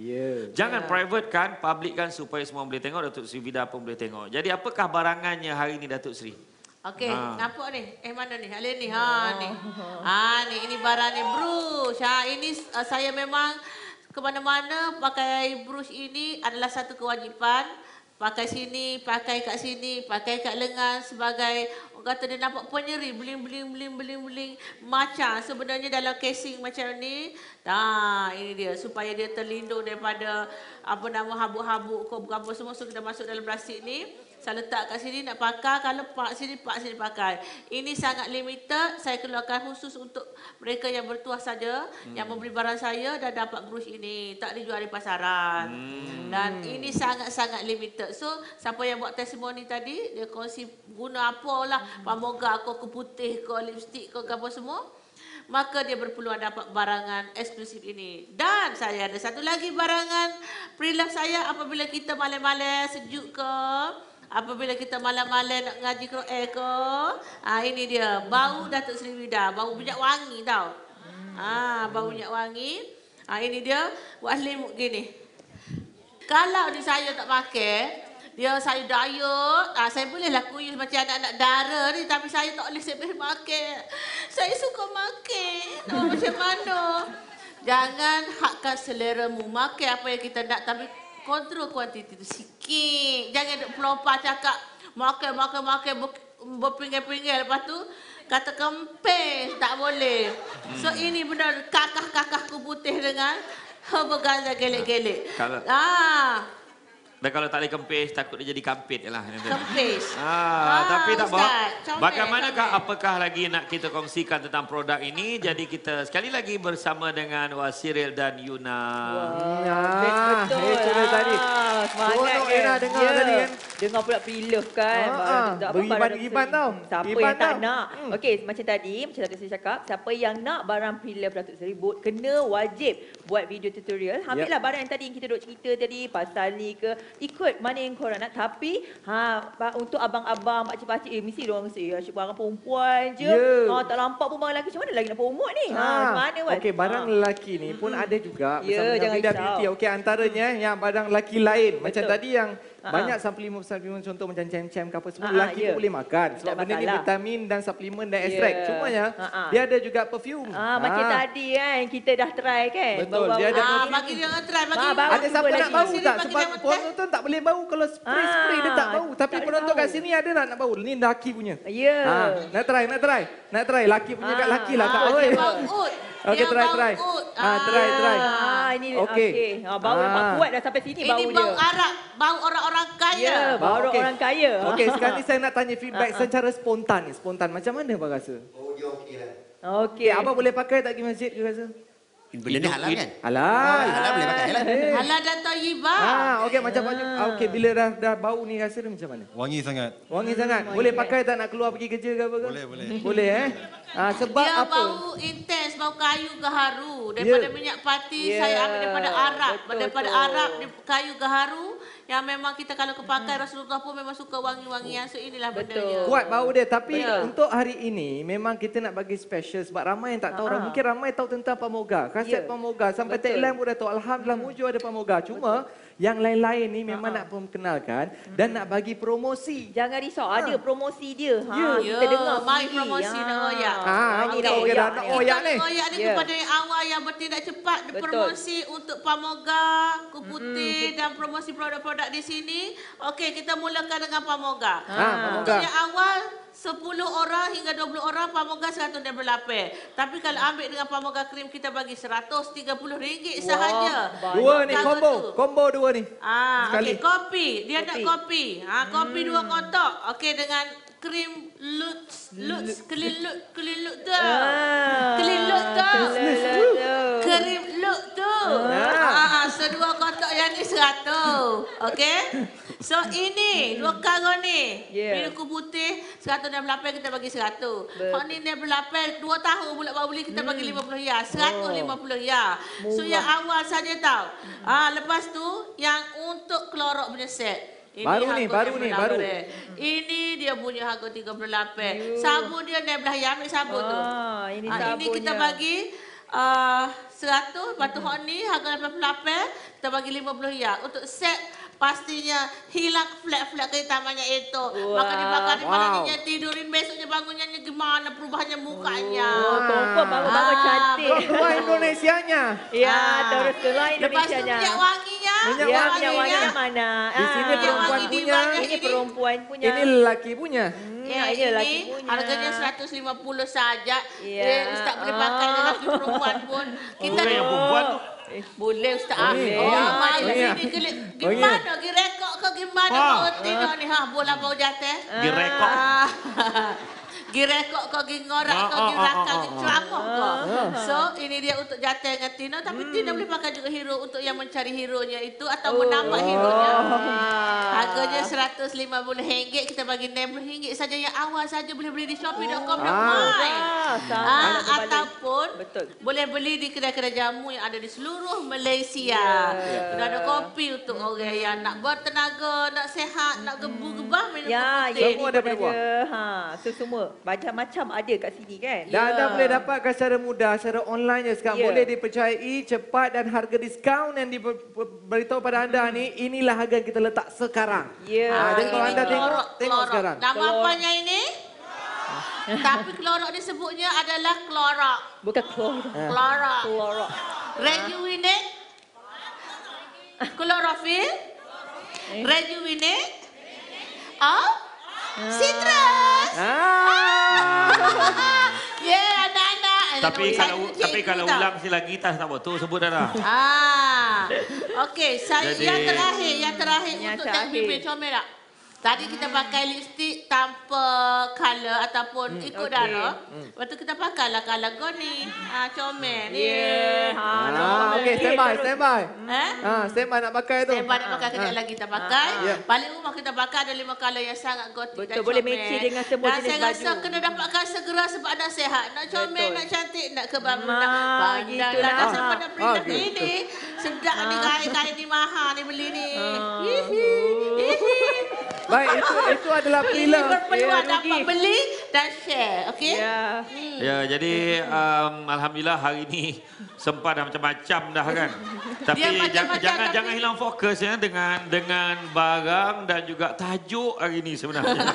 Jangan yeah. private kan, publikkan supaya semua boleh tengok. Datuk Sri Vida pun boleh tengok. Jadi apakah barangannya hari ini Datuk Sri? Okey, ha. nampak ni. Eh mana ni? Halil ni. Ha oh. ni. Ha ni ini barang ni brush. Ha ini uh, saya memang ke mana-mana pakai brush ini adalah satu kewajipan. Pakai sini, pakai kat sini, pakai kat lengan sebagai orang kata dia nampak penyeri, bling bling bling bling bling macam sebenarnya dalam casing macam ni. Nah, ha, ini dia supaya dia terlindung daripada apa nama habuk-habuk kau berapa semua kita masuk dalam plastik ni saya letak kat sini nak pakai kalau pak sini pak sini pakai ini sangat limited saya keluarkan khusus untuk mereka yang bertuah saja hmm. yang membeli barang saya dan dapat brush ini tak dijual di pasaran hmm. dan ini sangat-sangat limited so siapa yang buat testimoni tadi dia kongsi guna apalah hmm. pamoga aku aku putih ke lipstick ke apa semua maka dia berpeluang dapat barangan eksklusif ini. Dan saya ada satu lagi barangan pre saya apabila kita malam-malam sejuk ke apabila kita malam-malam nak ngaji Quran eh, ke, ah ini dia, bau Datuk Seri Wida, bau minyak wangi tau. Hmm. Ah, bau minyak wangi. Ah ini dia, buat lim gini. Kalau di saya tak pakai, dia saya diet, ah saya boleh lah kuyus macam anak-anak dara ni tapi saya tak boleh sebab pakai. Saya suka pakai, Oh, macam mana? Jangan hakkan selera mu makan apa yang kita nak tapi kontrol kuantiti tu sikit. Jangan duk pelompat cakap makan makan makan berpinggir-pinggir lepas tu kata kempes tak boleh. So hmm. ini benda kakak-kakak ku putih dengan [laughs] berganda gelek-gelek. Ah. Dan kalau tak boleh kempis, takut dia jadi kampit lah. Kempis. Ah, ah, tapi tak apa. Bagaimanakah, apakah lagi nak kita kongsikan tentang produk ini? Jadi kita sekali lagi bersama dengan Wasiril dan Yuna. Wow. Ya, betul. Itu dia tadi. Bono ah, Ena dengar ya. tadi kan. Dengar pula pilih kan. Ha, ha. Beriman, iman tau. Siapa iman yang tak tau. nak. Hmm. Okey, macam tadi, macam tadi saya cakap, siapa yang nak barang pilih Datuk Seri Bot, kena wajib buat video tutorial. Ya. Ambil lah barang yang tadi yang kita duk cerita tadi, pasal ni ke. Ikut mana yang korang nak. Tapi, ha, untuk abang-abang, pakcik-pakcik, eh, mesti diorang mesti asyik ya, barang perempuan je. Yeah. Ya. Ha, tak lampak pun barang lelaki. Macam mana lagi nak promote ni? Ha, ha. mana kan? Okey, barang ha. ni pun ada juga. Ya, yeah, jangan risau. Okey, antaranya yang barang lelaki lain. Macam tadi yang Ah. Banyak suplemen-suplemen contoh macam cem-cem ke apa semua uh lelaki yeah. pun ya. boleh makan. Sebab benda ni vitamin dan suplemen dan ya. ekstrak. Yeah. Cumanya uh dia ada juga perfume. Uh, ah macam tadi kan kita dah try kan. Betul. Bawa, dia ada. Ah bagi dia jangan try bagi. Ah, ada siapa nak bau sini, tak? Sebab penonton tak boleh bau kalau spray-spray dia tak bau. Tapi penonton kat sini ada nak bau. Ni lelaki punya. Ya. Nak try, nak try. Nak try lelaki punya kat lelaki lah tak boleh. [laughs] Okey, try, try. Ah, ah, try, try. Ah, ini okey. Okay. Ah, bau ah. nampak kuat dah sampai sini ini bau dia. Ini bau arak, bau orang-orang kaya. Ya, yeah, bau ah, okay. orang kaya. Okay, sekarang ni [laughs] saya nak tanya feedback uh-huh. secara spontan. Spontan, macam mana abang rasa? Bau oh, dia okey lah. Okey. Okay. Abang boleh pakai tak pergi masjid, you rasa? Benda ni halal kan? Halal. Halal boleh pakai halal. Eh. Halal dan tayyibah. Ah, okay, macam ah. macam ah, okey bila dah dah bau ni rasa dia macam mana? Wangi sangat. Wangi sangat. Hmm, boleh wangi. pakai tak nak keluar pergi kerja ke apa ke? Boleh, boleh. Boleh eh. Ah, sebab dia apa? bau intens, bau kayu gaharu. Ya. Daripada yeah. minyak pati, yeah. saya ambil daripada Arab. Betul, daripada betul. Arab, kayu gaharu. Yang memang kita kalau kepakai, hmm. Rasulullah pun memang suka wangi-wangian. So, inilah benda dia. Kuat bau dia. Tapi yeah. untuk hari ini, memang kita nak bagi special. Sebab ramai yang tak tahu. uh Mungkin ramai tahu tentang pamoga. Kaset yeah. pamoga. Sampai betul. Thailand pun dah tahu. Alhamdulillah, hmm. muju ada pamoga. Cuma... Betul. Yang lain-lain ni memang uh-huh. nak perkenalkan dan nak bagi promosi. Jangan risau ha. ada promosi dia. Ha yeah. kita yeah. dengar mai promosi ya. nak ha. oyak. Ha ini dah oyak. Kita nak oyak ni ya. kepada yang awal yang bertindak cepat Betul. promosi untuk Pamoga, Kuputi hmm, dan promosi produk-produk di sini. Okey kita mulakan dengan Pamoga. ha. Pamoga. Yang awal Sepuluh orang hingga dua puluh orang pamoga seratus dia berlapir. Tapi kalau ambil dengan pamoga krim kita bagi seratus tiga puluh ringgit sahaja. Dua ni combo, combo dua ni. Ah, okay, kopi. Dia kopi. nak kopi. Ha, kopi hmm. dua kotak. Okay dengan krim lut, lut kelilut, kelilut tu. Ah. Kelin tu. Krim lut tu. Ah. Ah, ah, sedua kotak yang ni seratus. Okey? So ini, dua karo ni. Yeah. Bila kubu putih, seratus dan berlapan kita bagi seratus. Kalau ni dan berlapan, dua tahun pula baru beli kita bagi hmm. lima puluh ya, Seratus lima puluh ya. So Mula. yang awal saja tau. Ah Lepas tu, yang untuk kelorok punya set. Ini baru ni, baru ni, baru. Ini dia punya harga 38. Sabun dia ni belah yang ambil sabun oh, tu. Ah, ini, ah, ini kita bagi uh, ah, 100 batu hmm. hok ni harga 88 kita bagi 50 ya untuk set pastinya hilang flek-flek hitamannya itu. maka dibakar di malinya tidurin besoknya bangunnya gimana perubahannya mukanya. Oh, wow. tuh bangun bangun ah, cantik. Ya, ah. Tua Indonesianya. Iya, terus tua Indonesianya. Lepas itu minyak wanginya. Minyak, ya, wanginya. minyak wanginya mana? Di ah, sini ah. perempuan ini punya. Ini, perempuan punya. Ini lelaki punya. Iya, hmm. Ya, ini laki punya. Harganya 150 saja. Iya. Ustaz eh, boleh pakai laki perempuan pun. Kita oh. yang perempuan tuh Eh, boleh Ustaz Amir. Ah, oh, oh, oh, ya. Ini gila. Gimana? Oh, yeah. Girekok ke gimana? Ha. Oh, tidak uh. ni. Ha, bola bau jatuh. Eh? Girekok. Ah. [laughs] girekok kau gi ngorak ah, kau gi rakam gi ceramah kau. Ah, ah. So ini dia untuk jatuh dengan Tina tapi hmm. boleh pakai juga hero untuk yang mencari hero nya itu atau oh. menambah hero nya. Harganya RM150 kita bagi RM60 saja yang awal saja boleh beli di shopee.com oh. ah. ataupun boleh beli di kedai-kedai jamu yang ada di seluruh Malaysia. Kena ya. ada kopi untuk orang yang nak buat tenaga, nak sehat, nak gebu-gebah minum ya, kopi. Ya, semua ada boleh buat. Ha, semua macam-macam ada kat sini kan. Dan yeah. anda ya. boleh dapatkan secara mudah secara online sekarang. Yeah. Boleh dipercayai cepat dan harga diskaun yang diberitahu pada anda hmm. ni inilah harga yang kita letak sekarang. Ya. Yeah. Ha, kalau anda tengok klorok, tengok klorok. sekarang. Nama apanya ini? [laughs] Tapi klorok disebutnya adalah klorok. Bukan klorok. Ha. Klorok. Klorok. Rejuvenate. Klorofil. Eh? Rejuvenate. Oh. Citrus. Ah. [laughs] Ya, yeah, anak-anak. Tapi kalau tapi kalau ulang sekali lagi tak apa. Tu sebut dah Ah. Okey, saya yang terakhir, yang terakhir yang untuk tak pipi comel Tadi hmm. kita pakai lipstick tanpa colour ataupun hmm. ikut okay. darah. Hmm. Lepas tu kita pakai lah colour kau ni. Hmm. Ah, ha, comel. Ya. Yeah. Ha, ah, okay, stand by, hmm. stand by. Eh? Ha, stand by nak pakai tu. Stand by nak pakai, ha. kena ha. lagi kita pakai. Ha. Yeah. Balik rumah kita pakai ada lima colour yang sangat gotik dan comel. Boleh mecik dengan semua dan jenis baju. Dan saya rasa baju. kena dapatkan segera sebab anda sehat. Nak comel, Betul. nak cantik, nak kebangun. Ha, tu lah. Dan sampai nak perintah okay. ni ni. Sedap ha. ni kain-kain ni mahal ni beli ni. Ha. Hihi. Hihi. Baik, itu, itu adalah pilihan. love berpeluang dapat beli, dan share, okey? Ya. Yeah. Hmm. yeah, jadi um, alhamdulillah hari ini [laughs] sempat dah macam-macam dah kan. tapi jangan jangan tapi... jangan hilang fokus ya dengan dengan barang dan juga tajuk hari ini sebenarnya. [laughs]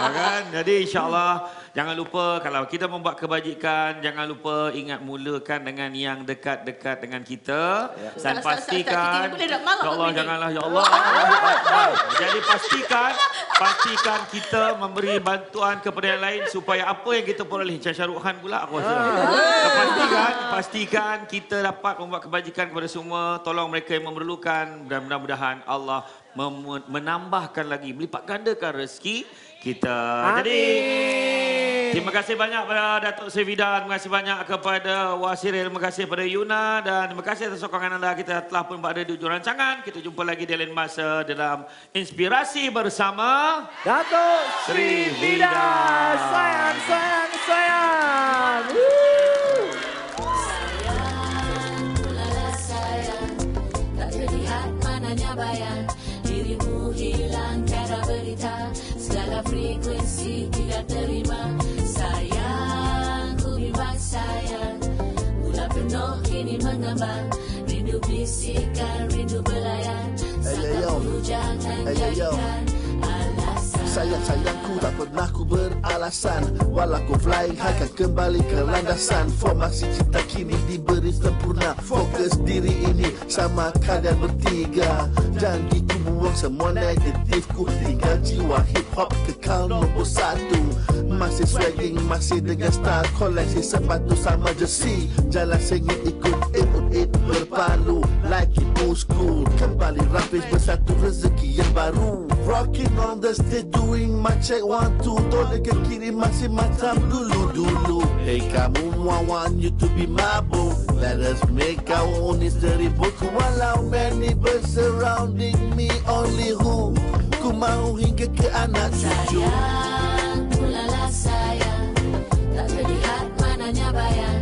Ah, kan? Jadi insyaallah jangan lupa kalau kita membuat kebajikan, jangan lupa ingat mulakan dengan yang dekat-dekat dengan kita yeah. dan pastikan ya, ya Allah janganlah ya Allah. [laughs] Jadi pastikan pastikan kita memberi bantuan kepada yang lain lain supaya apa yang kita boleh Cik Syaruhan pula aku rasa. Lah. Ah. pastikan, pastikan kita dapat membuat kebajikan kepada semua. Tolong mereka yang memerlukan dan mudah-mudahan Allah menambahkan lagi, melipat gandakan rezeki kita. Amin. Jadi terima kasih banyak kepada Datuk Sevida, terima kasih banyak kepada Wasir, terima kasih kepada Yuna dan terima kasih atas sokongan anda. Kita telah pun berada di ujung rancangan. Kita jumpa lagi di lain masa dalam inspirasi bersama Datuk Sri Vida. Sayang, sayang, sayang. Woo. frekuensi tidak terima Sayangku bimbang sayang Gula penuh ini mengembang Rindu bisikan, rindu belayan Sangka hey, jangan hey, jadikan Sayang-sayangku tak pernah ku beralasan Walau ku flying akan kembali ke landasan Formasi cinta kini diberi sempurna Fokus diri ini sama keadaan bertiga Janji ku buang semua negatifku Tinggal jiwa hip-hop kekal nombor satu Masih swagging, masih dengan star Koleksi sepatu sama jersey Jalan sengit ikut it-it berpalu Like it old school Kembali rapis bersatu rezeki yang baru Rocking on the stage doing my check One, two, don't get kidding Maxi Matam Dulu Dulu Hey kamu, I want you to be my boo Let us make our own history book Walau many birds surrounding me Only who Ku mau hingga ke anak cucu Sayang, ulala sayang Tak terlihat mananya bayang